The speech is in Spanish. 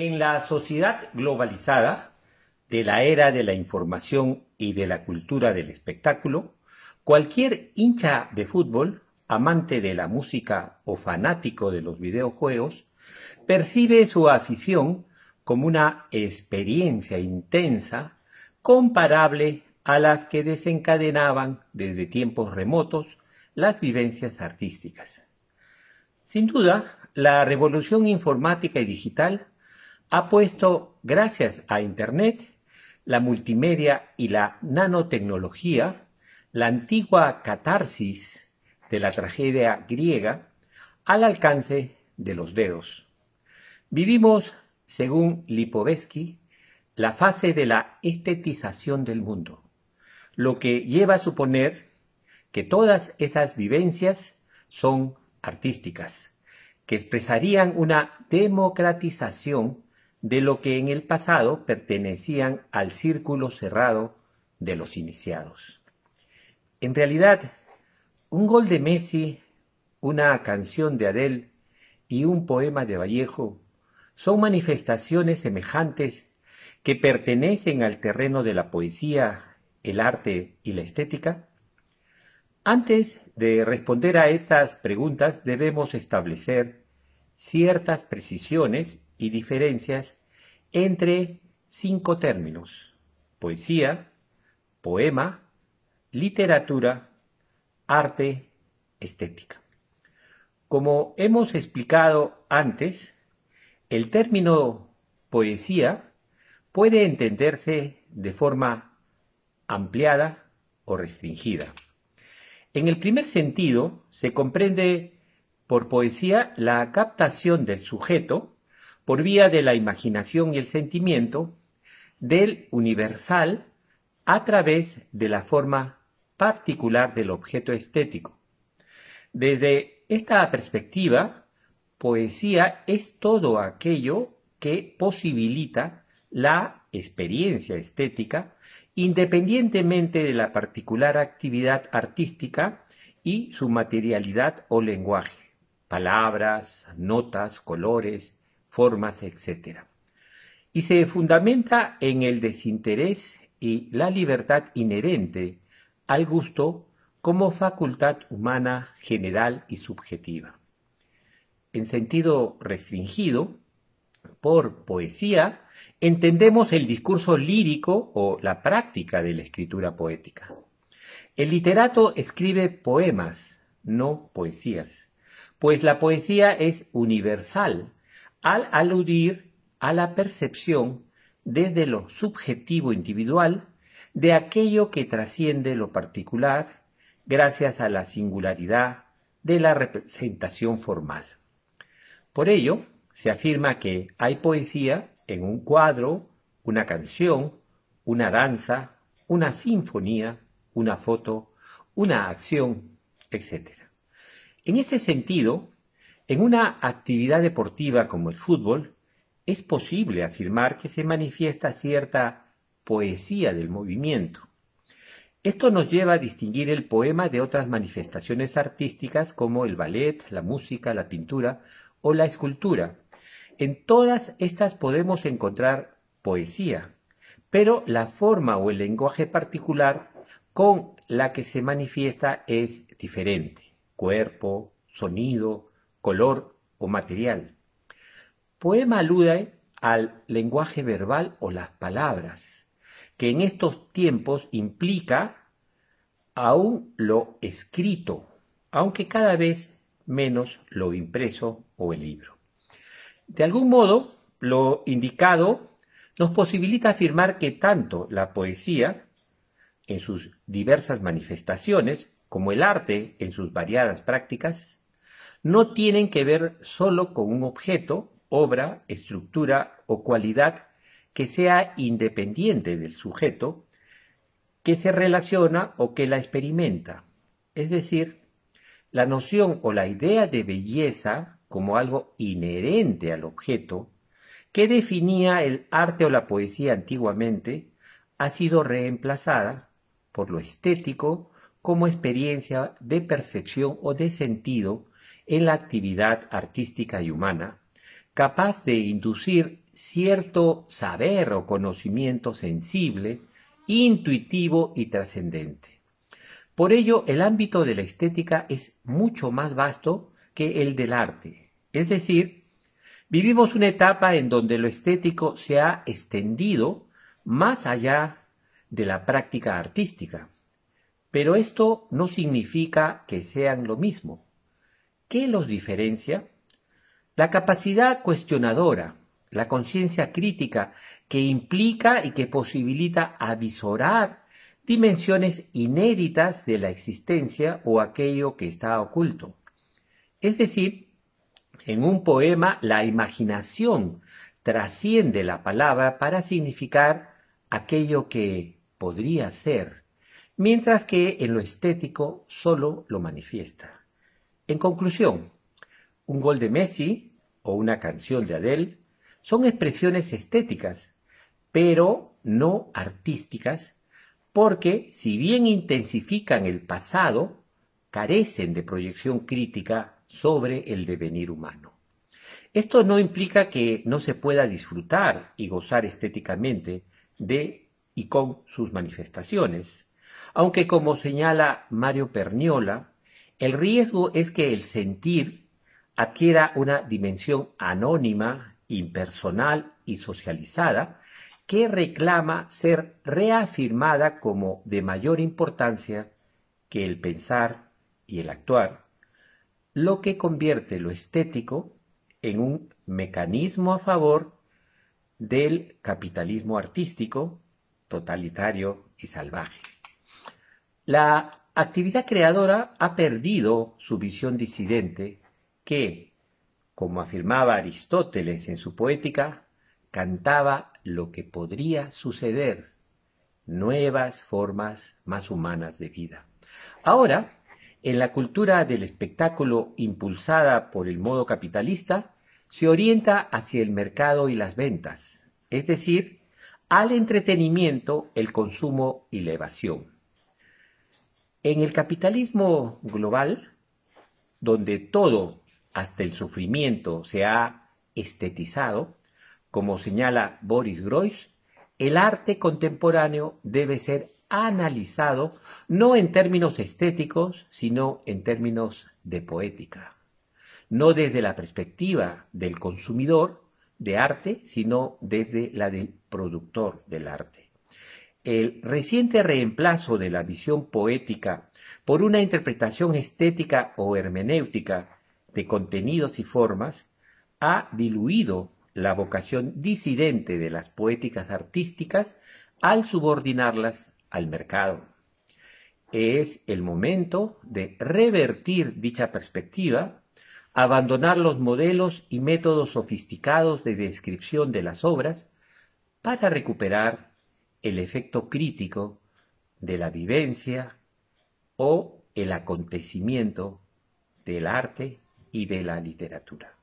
En la sociedad globalizada, de la era de la información y de la cultura del espectáculo, cualquier hincha de fútbol, amante de la música o fanático de los videojuegos, percibe su afición como una experiencia intensa comparable a las que desencadenaban desde tiempos remotos las vivencias artísticas. Sin duda, la revolución informática y digital ha puesto, gracias a Internet, la multimedia y la nanotecnología, la antigua catarsis de la tragedia griega al alcance de los dedos. Vivimos, según Lipovetsky, la fase de la estetización del mundo, lo que lleva a suponer que todas esas vivencias son artísticas, que expresarían una democratización de lo que en el pasado pertenecían al círculo cerrado de los iniciados. En realidad, un gol de Messi, una canción de Adele y un poema de Vallejo son manifestaciones semejantes que pertenecen al terreno de la poesía, el arte y la estética? Antes de responder a estas preguntas debemos establecer ciertas precisiones y diferencias entre cinco términos, poesía, poema, literatura, arte, estética. Como hemos explicado antes, el término poesía puede entenderse de forma ampliada o restringida. En el primer sentido, se comprende por poesía la captación del sujeto por vía de la imaginación y el sentimiento, del universal a través de la forma particular del objeto estético. Desde esta perspectiva, poesía es todo aquello que posibilita la experiencia estética independientemente de la particular actividad artística y su materialidad o lenguaje. Palabras, notas, colores, formas, etc. Y se fundamenta en el desinterés y la libertad inherente al gusto como facultad humana general y subjetiva. En sentido restringido, por poesía entendemos el discurso lírico o la práctica de la escritura poética. El literato escribe poemas, no poesías, pues la poesía es universal al aludir a la percepción desde lo subjetivo individual de aquello que trasciende lo particular gracias a la singularidad de la representación formal. Por ello, se afirma que hay poesía en un cuadro, una canción, una danza, una sinfonía, una foto, una acción, etc. En ese sentido, en una actividad deportiva como el fútbol, es posible afirmar que se manifiesta cierta poesía del movimiento. Esto nos lleva a distinguir el poema de otras manifestaciones artísticas como el ballet, la música, la pintura o la escultura. En todas estas podemos encontrar poesía, pero la forma o el lenguaje particular con la que se manifiesta es diferente. Cuerpo, sonido, color o material. Poema alude al lenguaje verbal o las palabras, que en estos tiempos implica aún lo escrito, aunque cada vez menos lo impreso o el libro. De algún modo, lo indicado nos posibilita afirmar que tanto la poesía, en sus diversas manifestaciones, como el arte, en sus variadas prácticas, no tienen que ver solo con un objeto, obra, estructura o cualidad que sea independiente del sujeto que se relaciona o que la experimenta. Es decir, la noción o la idea de belleza como algo inherente al objeto que definía el arte o la poesía antiguamente ha sido reemplazada por lo estético como experiencia de percepción o de sentido en la actividad artística y humana, capaz de inducir cierto saber o conocimiento sensible, intuitivo y trascendente. Por ello, el ámbito de la estética es mucho más vasto que el del arte. Es decir, vivimos una etapa en donde lo estético se ha extendido más allá de la práctica artística. Pero esto no significa que sean lo mismo. ¿Qué los diferencia? La capacidad cuestionadora, la conciencia crítica que implica y que posibilita avisorar dimensiones inéditas de la existencia o aquello que está oculto. Es decir, en un poema la imaginación trasciende la palabra para significar aquello que podría ser, mientras que en lo estético solo lo manifiesta. En conclusión, un gol de Messi o una canción de Adele son expresiones estéticas, pero no artísticas, porque si bien intensifican el pasado, carecen de proyección crítica sobre el devenir humano. Esto no implica que no se pueda disfrutar y gozar estéticamente de y con sus manifestaciones, aunque como señala Mario Perniola, el riesgo es que el sentir adquiera una dimensión anónima, impersonal y socializada que reclama ser reafirmada como de mayor importancia que el pensar y el actuar, lo que convierte lo estético en un mecanismo a favor del capitalismo artístico, totalitario y salvaje. La actividad creadora ha perdido su visión disidente que, como afirmaba Aristóteles en su poética, cantaba lo que podría suceder, nuevas formas más humanas de vida. Ahora, en la cultura del espectáculo impulsada por el modo capitalista, se orienta hacia el mercado y las ventas, es decir, al entretenimiento, el consumo y la evasión. En el capitalismo global, donde todo, hasta el sufrimiento, se ha estetizado, como señala Boris Groys, el arte contemporáneo debe ser analizado no en términos estéticos, sino en términos de poética. No desde la perspectiva del consumidor de arte, sino desde la del productor del arte el reciente reemplazo de la visión poética por una interpretación estética o hermenéutica de contenidos y formas ha diluido la vocación disidente de las poéticas artísticas al subordinarlas al mercado. Es el momento de revertir dicha perspectiva, abandonar los modelos y métodos sofisticados de descripción de las obras para recuperar el efecto crítico de la vivencia o el acontecimiento del arte y de la literatura.